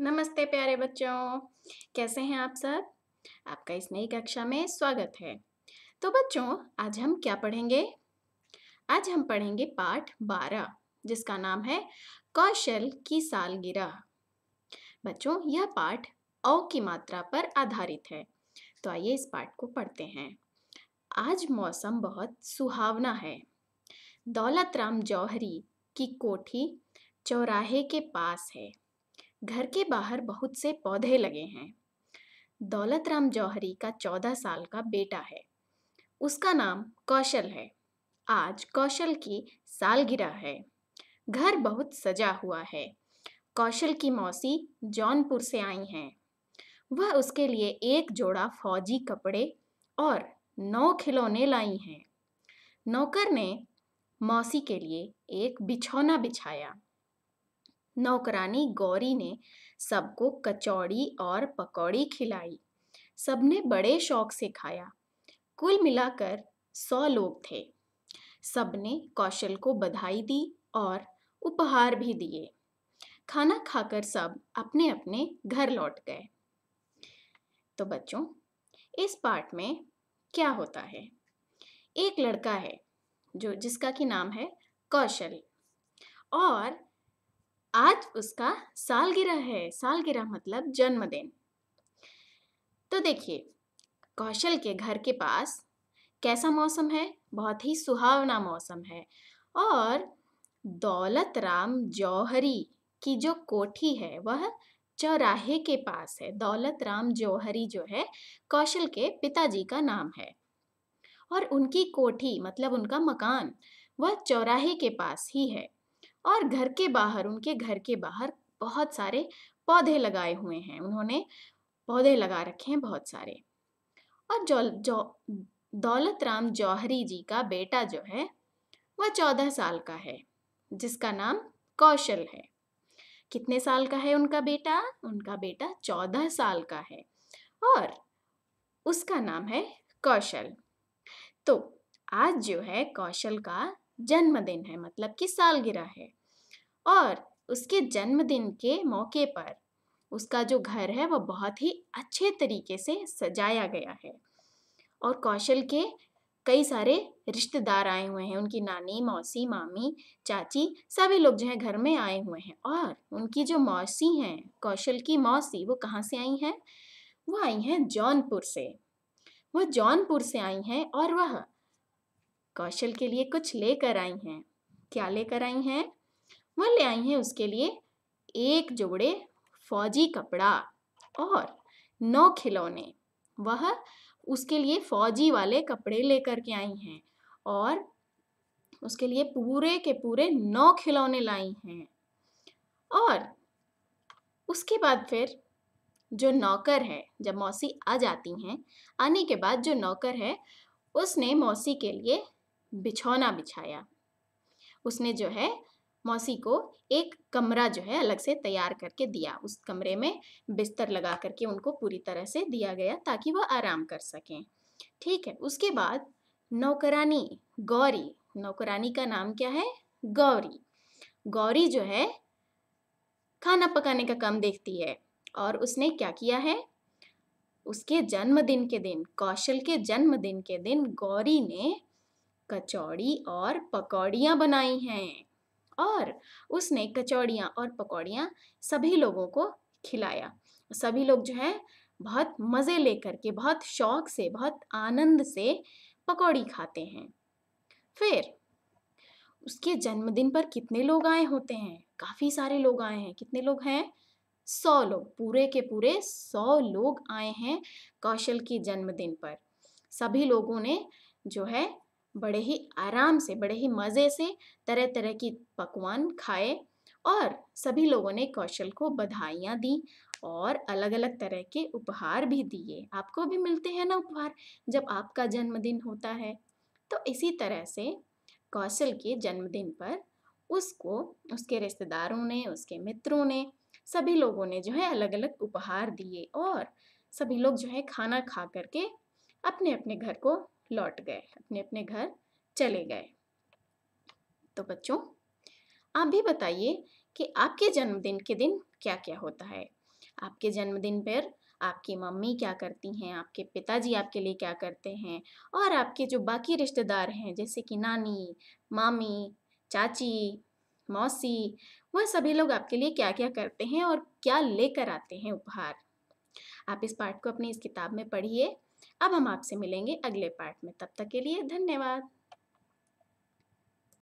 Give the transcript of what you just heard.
नमस्ते प्यारे बच्चों कैसे हैं आप सब आपका इस नई कक्षा में स्वागत है तो बच्चों आज हम क्या पढ़ेंगे आज हम पढ़ेंगे पाठ बारह जिसका नाम है कौशल की सालगिरह बच्चों यह पाठ औ की मात्रा पर आधारित है तो आइए इस पाठ को पढ़ते हैं आज मौसम बहुत सुहावना है दौलत राम जौहरी की कोठी चौराहे के पास है घर के बाहर बहुत से पौधे लगे हैं दौलत राम जौहरी का चौदह साल का बेटा है उसका नाम कौशल है आज कौशल की सालगिरह है घर बहुत सजा हुआ है कौशल की मौसी जौनपुर से आई हैं वह उसके लिए एक जोड़ा फौजी कपड़े और नौ खिलौने लाई हैं नौकर ने मौसी के लिए एक बिछौना बिछाया नौकरानी गौरी ने सबको कचौड़ी और पकौड़ी खिलाई सबने बड़े शौक से खाया कुल मिलाकर सौ लोग थे सबने कौशल को बधाई दी और उपहार भी दिए खाना खाकर सब अपने अपने घर लौट गए तो बच्चों इस पार्ट में क्या होता है एक लड़का है जो जिसका कि नाम है कौशल और आज उसका सालगिरह है सालगिरह मतलब जन्मदिन तो देखिए कौशल के घर के पास कैसा मौसम है बहुत ही सुहावना मौसम है और दौलत राम जौहरी की जो कोठी है वह चौराहे के पास है दौलत राम जौहरी जो है कौशल के पिताजी का नाम है और उनकी कोठी मतलब उनका मकान वह चौराहे के पास ही है और घर के बाहर उनके घर के बाहर बहुत सारे पौधे लगाए हुए हैं उन्होंने पौधे लगा रखे हैं बहुत सारे और जो, जो दौलत राम जौहरी जी का बेटा जो है वह चौदह साल का है जिसका नाम कौशल है कितने साल का है उनका बेटा उनका बेटा चौदह साल का है और उसका नाम है कौशल तो आज जो है कौशल का जन्मदिन है मतलब कि सालगिरह है और उसके जन्मदिन के मौके पर उसका जो घर है वह बहुत ही अच्छे तरीके से सजाया गया है और कौशल के कई सारे रिश्तेदार आए हुए हैं उनकी नानी मौसी मामी चाची सभी लोग जो है घर में आए हुए हैं और उनकी जो मौसी हैं कौशल की मौसी वो कहाँ से आई हैं वो आई हैं जौनपुर से वो जौनपुर से आई हैं और वह कौशल के लिए कुछ लेकर आई हैं क्या लेकर आई हैं वह ले आई हैं उसके लिए एक जोड़े फौजी कपड़ा और नौ खिलौने वह उसके लिए फौजी वाले कपड़े लेकर के आई हैं और उसके लिए पूरे के पूरे नौ खिलौने लाई हैं और उसके बाद फिर जो नौकर है जब मौसी आ जाती हैं आने के बाद जो नौकर है उसने मौसी के लिए बिछौना बिछाया उसने जो है मौसी को एक कमरा जो है अलग से तैयार करके दिया उस कमरे में बिस्तर लगा करके उनको पूरी तरह से दिया गया ताकि वह आराम कर सकें ठीक है उसके बाद नौकरानी गौरी नौकरानी का नाम क्या है गौरी गौरी जो है खाना पकाने का काम देखती है और उसने क्या किया है उसके जन्मदिन के दिन कौशल के जन्मदिन के दिन गौरी ने कचौड़ी और पकौड़ियाँ बनाई हैं और उसने कचौड़ियाँ और पकौड़ियाँ सभी लोगों को खिलाया सभी लोग जो है बहुत मज़े लेकर के बहुत शौक से बहुत आनंद से पकौड़ी खाते हैं फिर उसके जन्मदिन पर कितने लोग आए होते हैं काफ़ी सारे लोग आए हैं कितने लोग हैं सौ लोग पूरे के पूरे सौ लोग आए हैं कौशल के जन्मदिन पर सभी लोगों ने जो है बड़े ही आराम से बड़े ही मज़े से तरह तरह की पकवान खाए और सभी लोगों ने कौशल को बधाइयाँ दी और अलग अलग तरह के उपहार भी दिए आपको भी मिलते हैं ना उपहार जब आपका जन्मदिन होता है तो इसी तरह से कौशल के जन्मदिन पर उसको उसके रिश्तेदारों ने उसके मित्रों ने सभी लोगों ने जो है अलग अलग उपहार दिए और सभी लोग जो है खाना खा करके अपने अपने घर को लौट गए अपने अपने घर चले गए तो बच्चों आप भी बताइए कि आपके जन्मदिन के दिन क्या क्या होता है आपके जन्मदिन पर आपकी मम्मी क्या करती हैं आपके पिताजी आपके लिए क्या करते हैं और आपके जो बाकी रिश्तेदार हैं जैसे कि नानी मामी चाची मौसी वह सभी लोग आपके लिए क्या क्या करते हैं और क्या लेकर आते हैं उपहार आप इस पाठ को अपनी इस किताब में पढ़िए अब हम आपसे मिलेंगे अगले पार्ट में तब तक के लिए धन्यवाद